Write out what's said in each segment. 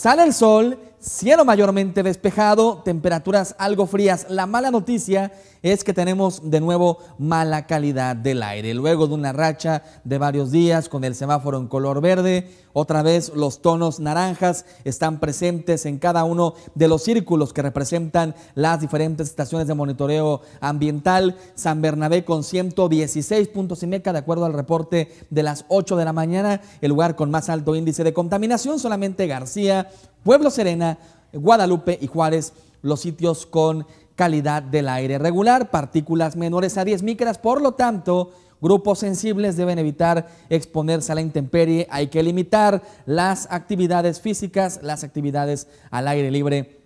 Sale el sol Cielo mayormente despejado, temperaturas algo frías. La mala noticia es que tenemos de nuevo mala calidad del aire. Luego de una racha de varios días con el semáforo en color verde, otra vez los tonos naranjas están presentes en cada uno de los círculos que representan las diferentes estaciones de monitoreo ambiental. San Bernabé con 116 puntos y meca, de acuerdo al reporte de las 8 de la mañana, el lugar con más alto índice de contaminación, solamente García, Pueblo Serena, Guadalupe y Juárez los sitios con calidad del aire regular, partículas menores a 10 micras, por lo tanto, grupos sensibles deben evitar exponerse a la intemperie, hay que limitar las actividades físicas, las actividades al aire libre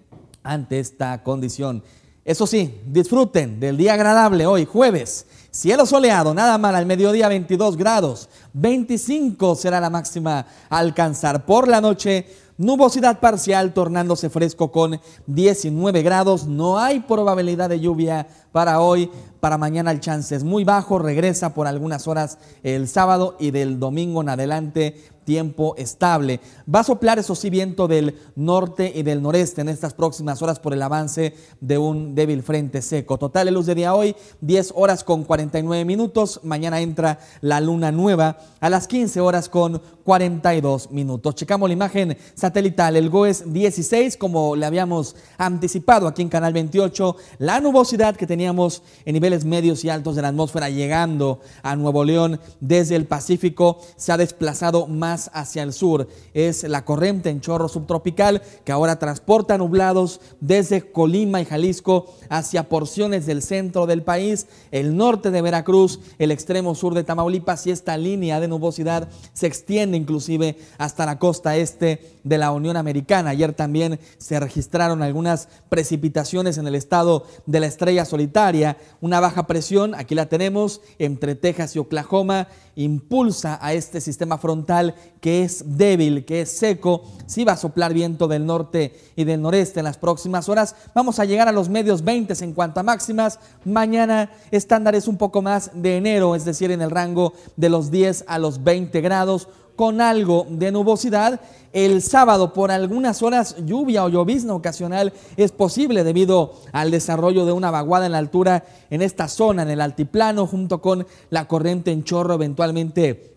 ante esta condición. Eso sí, disfruten del día agradable hoy, jueves. Cielo soleado, nada mal, al mediodía 22 grados, 25 será la máxima alcanzar por la noche Nubosidad parcial tornándose fresco con 19 grados. No hay probabilidad de lluvia para hoy para mañana el chance es muy bajo, regresa por algunas horas el sábado y del domingo en adelante tiempo estable. Va a soplar, eso sí, viento del norte y del noreste en estas próximas horas por el avance de un débil frente seco. Total, de luz de día hoy, 10 horas con 49 minutos. Mañana entra la luna nueva a las 15 horas con 42 minutos. Checamos la imagen satelital, el GOES 16, como le habíamos anticipado aquí en Canal 28, la nubosidad que teníamos en nivel medios y altos de la atmósfera llegando a Nuevo León desde el Pacífico se ha desplazado más hacia el sur. Es la corriente en chorro subtropical que ahora transporta nublados desde Colima y Jalisco hacia porciones del centro del país, el norte de Veracruz, el extremo sur de Tamaulipas y esta línea de nubosidad se extiende inclusive hasta la costa este de la Unión Americana. Ayer también se registraron algunas precipitaciones en el estado de la estrella solitaria, una baja presión, aquí la tenemos, entre Texas y Oklahoma, impulsa a este sistema frontal que es débil, que es seco. Si va a soplar viento del norte y del noreste en las próximas horas, vamos a llegar a los medios 20 en cuanto a máximas. Mañana estándar es un poco más de enero, es decir, en el rango de los 10 a los 20 grados con algo de nubosidad. El sábado por algunas horas lluvia o llovizna ocasional es posible debido al desarrollo de una vaguada en la altura en esta zona, en el altiplano, junto con la corriente en chorro eventualmente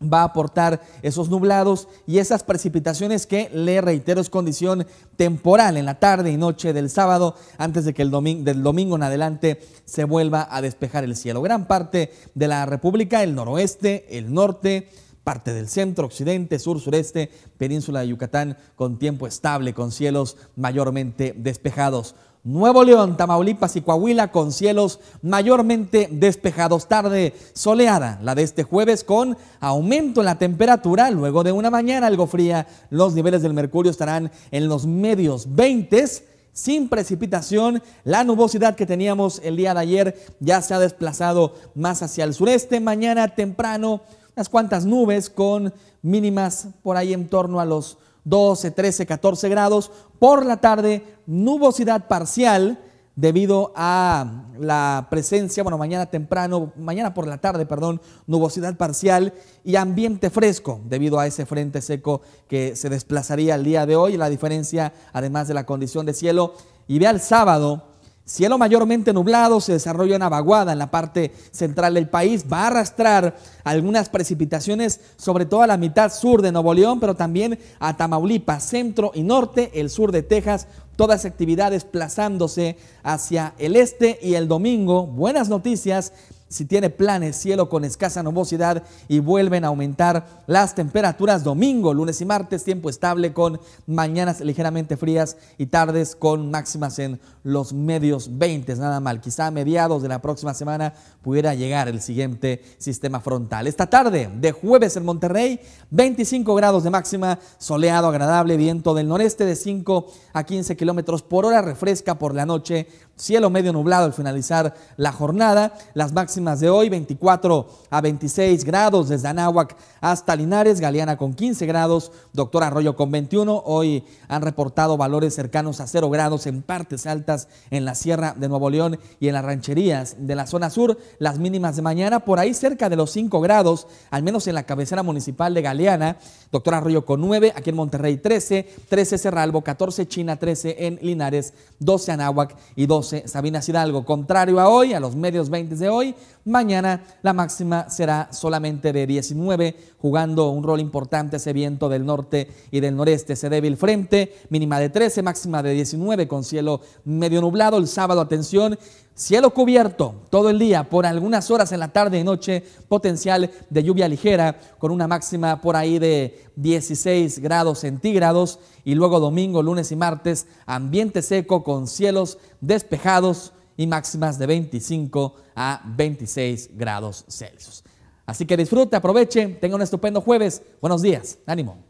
va a aportar esos nublados y esas precipitaciones que, le reitero, es condición temporal en la tarde y noche del sábado, antes de que el domingo, del domingo en adelante se vuelva a despejar el cielo. Gran parte de la República, el noroeste, el norte, parte del centro, occidente, sur, sureste, península de Yucatán, con tiempo estable, con cielos mayormente despejados. Nuevo León, Tamaulipas y Coahuila con cielos mayormente despejados. Tarde soleada, la de este jueves con aumento en la temperatura. Luego de una mañana algo fría, los niveles del mercurio estarán en los medios 20 sin precipitación. La nubosidad que teníamos el día de ayer ya se ha desplazado más hacia el sureste. Mañana temprano unas cuantas nubes con mínimas por ahí en torno a los 12, 13, 14 grados. Por la tarde, nubosidad parcial debido a la presencia, bueno, mañana temprano, mañana por la tarde, perdón, nubosidad parcial y ambiente fresco debido a ese frente seco que se desplazaría el día de hoy. La diferencia, además de la condición de cielo, y ve al sábado Cielo mayormente nublado, se desarrolla una vaguada en la parte central del país, va a arrastrar algunas precipitaciones, sobre todo a la mitad sur de Nuevo León, pero también a Tamaulipas, centro y norte, el sur de Texas, todas actividades plazándose hacia el este y el domingo. Buenas noticias si tiene planes, cielo con escasa nubosidad y vuelven a aumentar las temperaturas domingo, lunes y martes, tiempo estable con mañanas ligeramente frías y tardes con máximas en los medios 20, nada mal. Quizá a mediados de la próxima semana pudiera llegar el siguiente sistema frontal. Esta tarde de jueves en Monterrey, 25 grados de máxima, soleado, agradable, viento del noreste de 5 a 15 kilómetros por hora, refresca por la noche Cielo medio nublado al finalizar la jornada. Las máximas de hoy 24 a 26 grados desde Anáhuac hasta Linares, Galeana con 15 grados, Doctor Arroyo con 21. Hoy han reportado valores cercanos a 0 grados en partes altas en la Sierra de Nuevo León y en las rancherías de la zona sur. Las mínimas de mañana por ahí cerca de los 5 grados, al menos en la cabecera municipal de Galeana. Doctor Arroyo con 9, aquí en Monterrey 13, 13 Cerralbo, 14 China, 13 en Linares, 12 Anáhuac y 12 Sabina Sabina Hidalgo. Contrario a hoy, a los medios 20 de hoy, mañana la máxima será solamente de 19, jugando un rol importante ese viento del norte y del noreste. Se débil frente, mínima de 13, máxima de 19 con cielo medio nublado. El sábado, atención, Cielo cubierto todo el día, por algunas horas en la tarde y noche, potencial de lluvia ligera, con una máxima por ahí de 16 grados centígrados. Y luego domingo, lunes y martes, ambiente seco con cielos despejados y máximas de 25 a 26 grados Celsius. Así que disfrute, aproveche, tenga un estupendo jueves. Buenos días, ánimo.